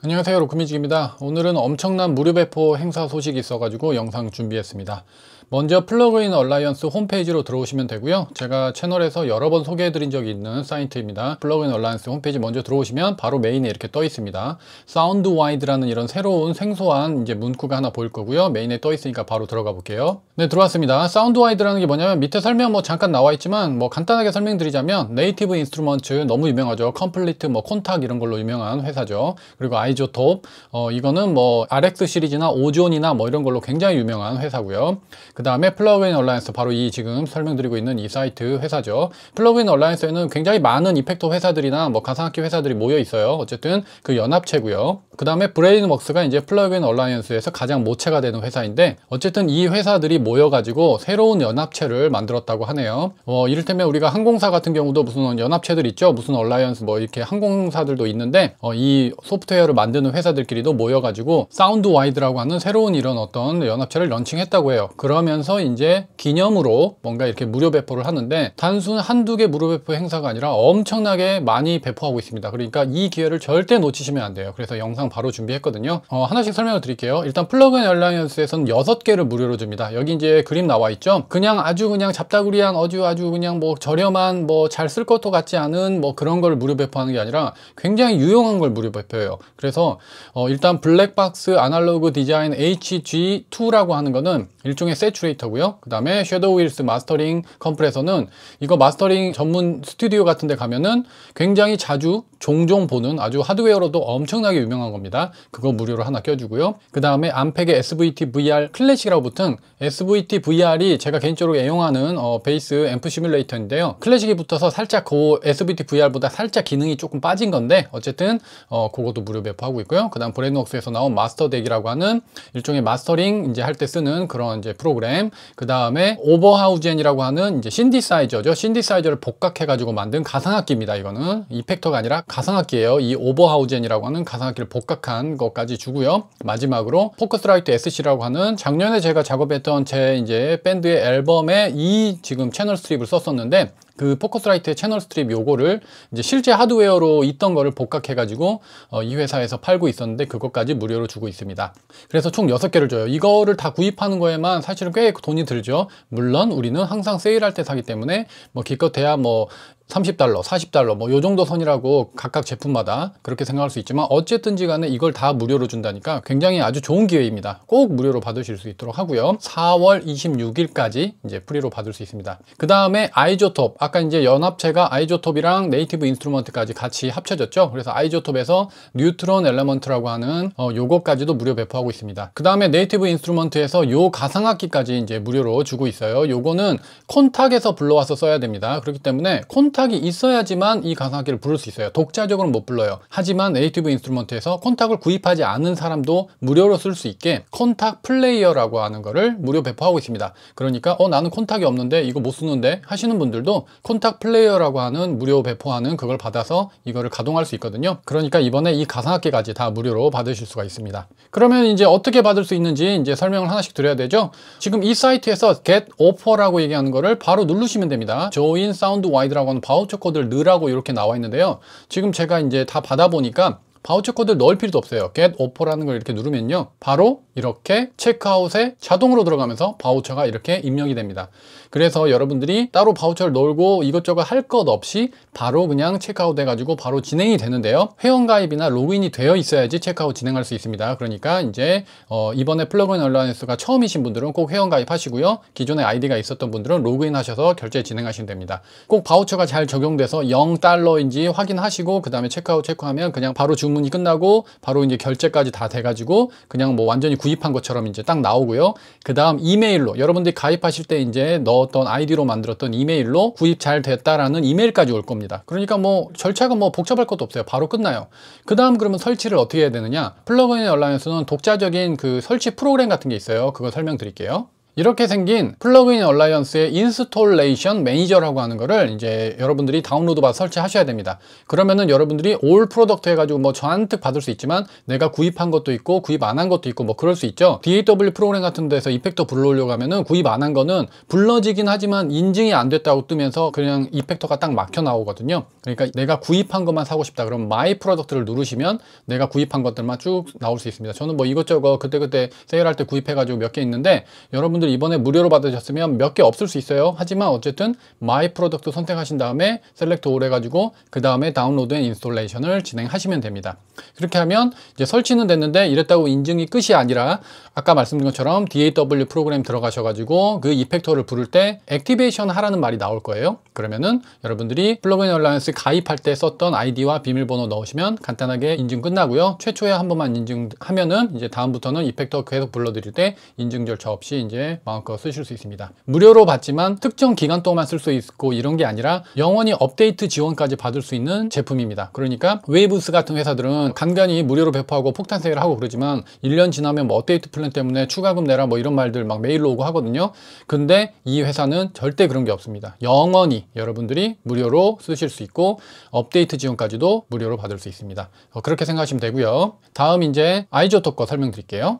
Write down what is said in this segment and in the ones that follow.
안녕하세요 로크뮤직입니다 오늘은 엄청난 무료 배포 행사 소식이 있어가지고 영상 준비했습니다 먼저 플러그인 얼라이언스 홈페이지로 들어오시면 되고요 제가 채널에서 여러 번 소개해드린 적이 있는 사이트입니다 플러그인 얼라이언스 홈페이지 먼저 들어오시면 바로 메인에 이렇게 떠 있습니다 사운드 와이드라는 이런 새로운 생소한 이제 문구가 하나 보일 거고요 메인에 떠 있으니까 바로 들어가 볼게요 네 들어왔습니다 사운드 와이드라는 게 뭐냐면 밑에 설명 뭐 잠깐 나와 있지만 뭐 간단하게 설명드리자면 네이티브 인스트루먼츠 너무 유명하죠 컴플리트 뭐 콘탁 이런 걸로 유명한 회사죠 그리고 아이조톱 어, 이거는 뭐 RX 시리즈나 오존이나 뭐 이런 걸로 굉장히 유명한 회사고요 그 다음에 플러그인 얼라이언스 바로 이 지금 설명드리고 있는 이 사이트 회사죠 플러그인 얼라이언스에는 굉장히 많은 이펙터 회사들이나 뭐 가상학기 회사들이 모여 있어요 어쨌든 그 연합체고요 그 다음에 브레인웍스가 이제 플러그인 얼라이언스에서 가장 모체가 되는 회사인데 어쨌든 이 회사들이 모여가지고 새로운 연합체를 만들었다고 하네요 어, 이를테면 우리가 항공사 같은 경우도 무슨 연합체들 있죠 무슨 얼라이언스 뭐 이렇게 항공사들도 있는데 어, 이 소프트웨어를 만드는 회사들끼리도 모여가지고 사운드 와이드라고 하는 새로운 이런 어떤 연합체를 런칭했다고 해요 그러면 그러면서 이제 기념으로 뭔가 이렇게 무료 배포를 하는데 단순 한두 개 무료 배포 행사가 아니라 엄청나게 많이 배포하고 있습니다. 그러니까 이 기회를 절대 놓치시면 안 돼요. 그래서 영상 바로 준비했거든요. 어, 하나씩 설명을 드릴게요. 일단 플러그인 얼라이언스에서는 6개를 무료로 줍니다. 여기 이제 그림 나와 있죠? 그냥 아주 그냥 잡다구리한 어주 아주 그냥 뭐 저렴한 뭐 잘 쓸 것도 같지 않은 뭐 그런 걸 무료 배포하는 게 아니라 굉장히 유용한 걸 무료 배포해요. 그래서 어, 일단 블랙박스 아날로그 디자인 HG2라고 하는 거는 일종의 세 세츄레이터고요. 그 다음에 섀도우 윌스 마스터링 컴프레서는 이거 마스터링 전문 스튜디오 같은 데 가면은 굉장히 자주 종종 보는 아주 하드웨어로도 엄청나게 유명한 겁니다. 그거 무료로 하나 껴주고요. 그 다음에 암팩의 SVT VR 클래식이라고 붙은 SVT VR이 제가 개인적으로 애용하는 어, 베이스 앰프 시뮬레이터인데요. 클래식이 붙어서 살짝 그 SVT VR보다 살짝 기능이 조금 빠진 건데 어쨌든 어, 그것도 무료 배포하고 있고요. 그 다음 브레인웍스에서 나온 마스터덱이라고 하는 일종의 마스터링 이제 할 때 쓰는 그런 이제 프로그램 그램그 다음에 오버하우젠이라고 하는 이제 신디사이저죠 신디사이저를 복각해가지고 만든 가상악기입니다 이거는 이펙터가 아니라 가상악기예요 이 오버하우젠이라고 하는 가상악기를 복각한 것까지 주고요 마지막으로 포커스라이트 SC라고 하는 작년에 제가 작업했던 제 이제 밴드의 앨범에 이 지금 채널 스트립을 썼었는데 그 포커스라이트의 채널 스트립 요거를 이제 실제 하드웨어로 있던 거를 복각해 가지고 어, 이 회사에서 팔고 있었는데 그것까지 무료로 주고 있습니다 그래서 총 6개를 줘요 이거를 다 구입하는 거에만 사실은 꽤 돈이 들죠 물론 우리는 항상 세일할 때 사기 때문에 뭐 기껏해야 뭐 30달러, 40달러 뭐 요 정도 선이라고 각각 제품마다 그렇게 생각할 수 있지만 어쨌든지 간에 이걸 다 무료로 준다니까 굉장히 아주 좋은 기회입니다. 꼭 무료로 받으실 수 있도록 하고요. 4월 26일까지 이제 프리로 받을 수 있습니다. 그 다음에 아이조톱 아까 이제 연합체가 아이조톱이랑 네이티브 인스트루먼트까지 같이 합쳐졌죠. 그래서 아이조톱에서 뉴트론 엘레먼트라고 하는 어, 요거까지도 무료 배포하고 있습니다. 그 다음에 네이티브 인스트루먼트에서 요 가상악기까지 이제 무료로 주고 있어요. 요거는 콘탁에서 불러와서 써야 됩니다. 그렇기 때문에 콘탁 콘탁이 있어야지만 이 가상악기를 부를 수 있어요 독자적으로는 못 불러요 하지만 네이티브 인스트루먼트에서 콘탁을 구입하지 않은 사람도 무료로 쓸 수 있게 콘탁 플레이어라고 하는 거를 무료 배포하고 있습니다 그러니까 어 나는 콘탁이 없는데 이거 못 쓰는데 하시는 분들도 콘탁 플레이어라고 하는 무료 배포하는 그걸 받아서 이거를 가동할 수 있거든요 그러니까 이번에 이 가상악기까지 다 무료로 받으실 수가 있습니다 그러면 이제 어떻게 받을 수 있는지 이제 설명을 하나씩 드려야 되죠 지금 이 사이트에서 get offer라고 얘기하는 거를 바로 누르시면 됩니다 join sound wide라고 하는 바우처 코드를 넣으라고 이렇게 나와 있는데요. 지금 제가 이제 다 받아보니까 바우처 코드를 넣을 필요도 없어요. get offer라는 걸 이렇게 누르면요. 바로 이렇게 체크아웃에 자동으로 들어가면서 바우처가 이렇게 입력이 됩니다. 그래서 여러분들이 따로 바우처를 넣고 이것저것 할 것 없이 바로 그냥 체크아웃 돼가지고 바로 진행이 되는데요. 회원가입이나 로그인이 되어 있어야지 체크아웃 진행할 수 있습니다. 그러니까 이제 어 이번에 플러그인 얼라이언스가 처음이신 분들은 꼭 회원가입 하시고요. 기존에 아이디가 있었던 분들은 로그인 하셔서 결제 진행하시면 됩니다. 꼭 바우처가 잘 적용돼서 0달러인지 확인하시고 그 다음에 체크아웃 체크하면 그냥 바로 주문이 끝나고 바로 이제 결제까지 다 돼가지고 그냥 뭐 완전히 구입한 것처럼 이제 딱 나오고요. 그 다음 이메일로 여러분들이 가입하실 때 이제 넣 넣었던 아이디로 만들었던 이메일로 구입 잘 됐다라는 이메일까지 올 겁니다. 그러니까 뭐 절차가 뭐 복잡할 것도 없어요. 바로 끝나요. 그 다음 그러면 설치를 어떻게 해야 되느냐 플러그인 온라인에서는 독자적인 그 설치 프로그램 같은 게 있어요. 그거 설명드릴게요. 이렇게 생긴 플러그인 얼라이언스의 인스톨레이션 매니저라고 하는 거를 이제 여러분들이 다운로드 받아 설치하셔야 됩니다. 그러면은 여러분들이 올 프로덕트 해가지고 뭐 저한테 받을 수 있지만 내가 구입한 것도 있고 구입 안 한 것도 있고 뭐 그럴 수 있죠. DAW 프로그램 같은 데서 이펙터 불러오려고 하면은 구입 안 한 거는 불러지긴 하지만 인증이 안 됐다고 뜨면서 그냥 이펙터가 딱 막혀 나오거든요. 그러니까 내가 구입한 것만 사고 싶다 그럼 마이 프로덕트를 누르시면 내가 구입한 것들만 쭉 나올 수 있습니다. 저는 뭐 이것저것 그때그때 세일할 때 구입해가지고 몇 개 있는데 여러분들 여러분들 이번에 무료로 받으셨으면 몇 개 없을 수 있어요 하지만 어쨌든 마이 프로덕트 선택하신 다음에 셀렉트 올 해가지고 그 다음에 다운로드 앤 인스톨레이션을 진행하시면 됩니다 그렇게 하면 이제 설치는 됐는데 이랬다고 인증이 끝이 아니라 아까 말씀드린 것처럼 DAW 프로그램 들어가셔가지고 그 이펙터를 부를 때 액티베이션 하라는 말이 나올 거예요 그러면은 여러분들이 플러그인 얼라이언스 가입할 때 썼던 아이디와 비밀번호 넣으시면 간단하게 인증 끝나고요 최초에 한 번만 인증하면은 이제 다음부터는 이펙터 계속 불러드릴 때 인증 절차 없이 이제 마음껏 쓰실 수 있습니다. 무료로 받지만 특정 기간 동안 쓸 수 있고 이런 게 아니라 영원히 업데이트 지원까지 받을 수 있는 제품입니다. 그러니까 웨이브스 같은 회사들은 간간히 무료로 배포하고 폭탄 세일을 하고 그러지만 1년 지나면 뭐 업데이트 플랜 때문에 추가금 내라 뭐 이런 말들 막 메일로 오고 하거든요. 근데 이 회사는 절대 그런 게 없습니다. 영원히 여러분들이 무료로 쓰실 수 있고 업데이트 지원까지도 무료로 받을 수 있습니다. 어, 그렇게 생각하시면 되고요. 다음 이제 아이조토거 설명드릴게요.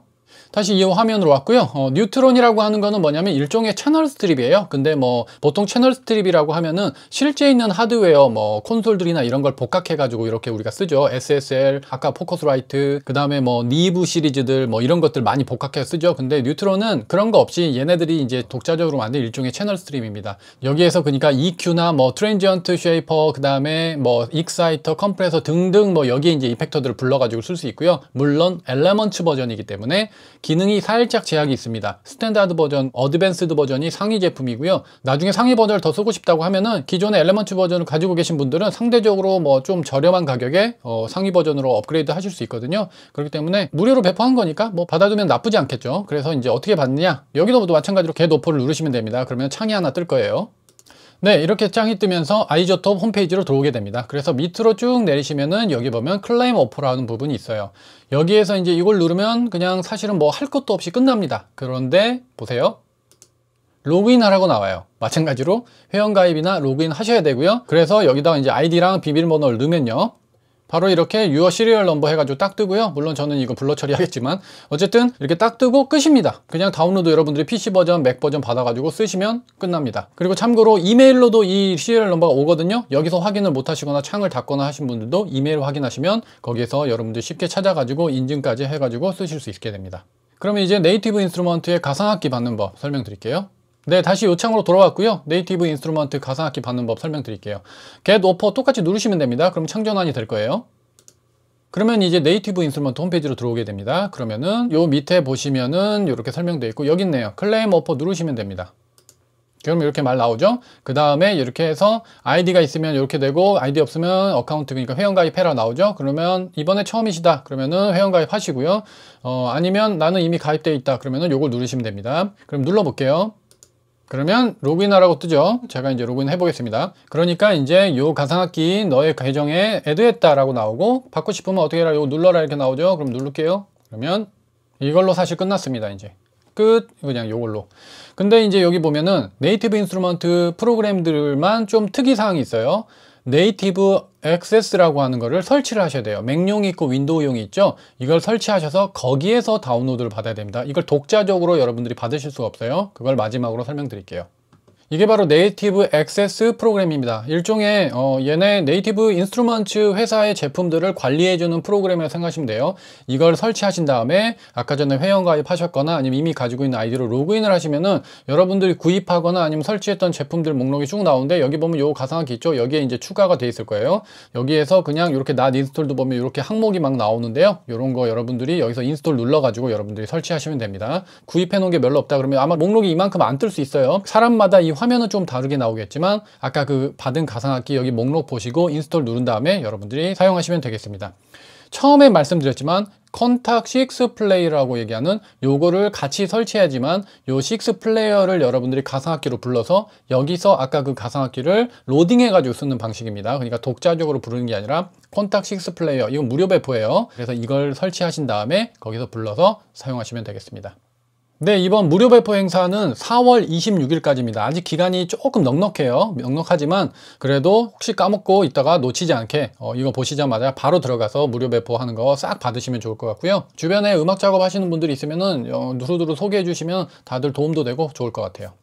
다시 이 화면으로 왔고요 어, 뉴트론이라고 하는 거는 뭐냐면 일종의 채널 스트립이에요 근데 뭐 보통 채널 스트립이라고 하면은 실제 있는 하드웨어 뭐 콘솔들이나 이런 걸복합해 가지고 이렇게 우리가 쓰죠 SSL 아까 포커스라이트 그 다음에 뭐 니브 시리즈들 뭐 이런 것들 많이 복합해 쓰죠 근데 뉴트론은 그런 거 없이 얘네들이 이제 독자적으로 만든 일종의 채널 스트립입니다 여기에서 그러니까 EQ나 뭐 트랜지언트 쉐이퍼 그 다음에 뭐 익사이터 컴프레서 등등 뭐 여기에 이제 이펙터들을 불러 가지고 쓸 수 있고요 물론 엘레먼츠 버전이기 때문에 기능이 살짝 제약이 있습니다. 스탠다드 버전, 어드밴스드 버전이 상위 제품이고요. 나중에 상위 버전을 더 쓰고 싶다고 하면은 기존의 엘레먼츠 버전을 가지고 계신 분들은 상대적으로 뭐 좀 저렴한 가격에 어, 상위 버전으로 업그레이드 하실 수 있거든요. 그렇기 때문에 무료로 배포한 거니까 뭐 받아두면 나쁘지 않겠죠. 그래서 이제 어떻게 받느냐 여기도 마찬가지로 개 노포를 누르시면 됩니다. 그러면 창이 하나 뜰 거예요. 네 이렇게 짱이 뜨면서 아이조톱 홈페이지로 들어오게 됩니다 그래서 밑으로 쭉 내리시면은 여기 보면 클레임 오퍼라는 부분이 있어요 여기에서 이제 이걸 누르면 그냥 사실은 뭐 할 것도 없이 끝납니다 그런데 보세요 로그인하라고 나와요 마찬가지로 회원가입이나 로그인 하셔야 되고요 그래서 여기다가 이제 아이디랑 비밀번호를 넣으면요 바로 이렇게 유어 시리얼 넘버 해가지고 딱 뜨고요 물론 저는 이거 블러 처리하겠지만 어쨌든 이렇게 딱 뜨고 끝입니다 그냥 다운로드 여러분들이 PC 버전, 맥 버전 받아가지고 쓰시면 끝납니다 그리고 참고로 이메일로도 이 시리얼 넘버가 오거든요 여기서 확인을 못 하시거나 창을 닫거나 하신 분들도 이메일 확인하시면 거기에서 여러분들 쉽게 찾아가지고 인증까지 해가지고 쓰실 수 있게 됩니다 그러면 이제 네이티브 인스트루먼트의 가상악기 받는 법 설명드릴게요 네 다시 요창으로 돌아왔고요 네이티브 인스트루먼트 가상악기 받는 법 설명드릴게요 get offer 똑같이 누르시면 됩니다 그럼 창전환이 될 거예요 그러면 이제 네이티브 인스트루먼트 홈페이지로 들어오게 됩니다 그러면은 요 밑에 보시면은 이렇게 설명되어 있고 여기 있네요 클레임 오퍼 누르시면 됩니다 그럼 이렇게 말 나오죠 그 다음에 이렇게 해서 아이디가 있으면 이렇게 되고 아이디 없으면 어카운트 그러니까 회원가입해라 나오죠 그러면 이번에 처음이시다 그러면은 회원가입 하시고요 어, 아니면 나는 이미 가입되어 있다 그러면은 요걸 누르시면 됩니다 그럼 눌러 볼게요 그러면 로그인하라고 뜨죠 제가 이제 로그인 해보겠습니다 그러니까 이제 요 가상악기 너의 계정에 애드했다 라고 나오고 받고 싶으면 어떻게 해라 요 눌러라 이렇게 나오죠 그럼 누를게요 그러면 이걸로 사실 끝났습니다 이제 끝 그냥 요걸로 근데 이제 여기 보면은 네이티브 인스트루먼트 프로그램들만 좀 특이사항이 있어요 네이티브 액세스라고 하는 거를 설치를 하셔야 돼요 맥용이 있고 윈도우용이 있죠 이걸 설치하셔서 거기에서 다운로드를 받아야 됩니다 이걸 독자적으로 여러분들이 받으실 수가 없어요 그걸 마지막으로 설명드릴게요 이게 바로 네이티브 액세스 프로그램입니다. 일종의 어, 얘네 네이티브 인스트루먼츠 회사의 제품들을 관리해주는 프로그램이라고 생각하시면 돼요. 이걸 설치하신 다음에 아까 전에 회원 가입하셨거나 아니면 이미 가지고 있는 아이디로 로그인을 하시면은 여러분들이 구입하거나 아니면 설치했던 제품들 목록이 쭉 나오는데 여기 보면 요 가상화기 있죠? 여기에 이제 추가가 돼 있을 거예요. 여기에서 그냥 이렇게 난 인스톨도 보면 이렇게 항목이 막 나오는데요. 요런거 여러분들이 여기서 인스톨 눌러가지고 여러분들이 설치하시면 됩니다. 구입해 놓은 게 별로 없다 그러면 아마 목록이 이만큼 안 뜰 수 있어요. 사람마다 이 화면은 좀 다르게 나오겠지만 아까 그 받은 가상악기 여기 목록 보시고 인스톨 누른 다음에 여러분들이 사용하시면 되겠습니다. 처음에 말씀드렸지만 컨탁 6 플레이라고 얘기하는 요거를 같이 설치해야지만 요6 플레이어를 여러분들이 가상악기로 불러서 여기서 아까 그 가상악기를 로딩해 가지고 쓰는 방식입니다 그러니까 독자적으로 부르는 게 아니라 컨탁 6 플레이어 이건 무료 배포예요 그래서 이걸 설치하신 다음에 거기서 불러서 사용하시면 되겠습니다 네, 이번 무료 배포 행사는 4월 26일까지입니다. 아직 기간이 조금 넉넉해요. 넉넉하지만 그래도 혹시 까먹고 있다가 놓치지 않게 어, 이거 보시자마자 바로 들어가서 무료 배포하는 거 싹 받으시면 좋을 것 같고요. 주변에 음악 작업 하시는 분들이 있으면 은 어, 두루두루 소개해 주시면 다들 도움도 되고 좋을 것 같아요.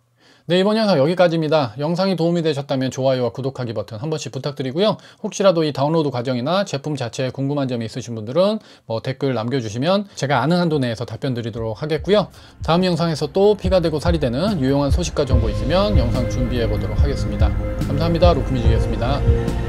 네 이번 영상 여기까지입니다. 영상이 도움이 되셨다면 좋아요와 구독하기 버튼 한 번씩 부탁드리고요. 혹시라도 이 다운로드 과정이나 제품 자체에 궁금한 점이 있으신 분들은 뭐 댓글 남겨주시면 제가 아는 한도 내에서 답변 드리도록 하겠고요. 다음 영상에서 또 피가 되고 살이 되는 유용한 소식과 정보 있으면 영상 준비해 보도록 하겠습니다. 감사합니다. 로크뮤직이습니다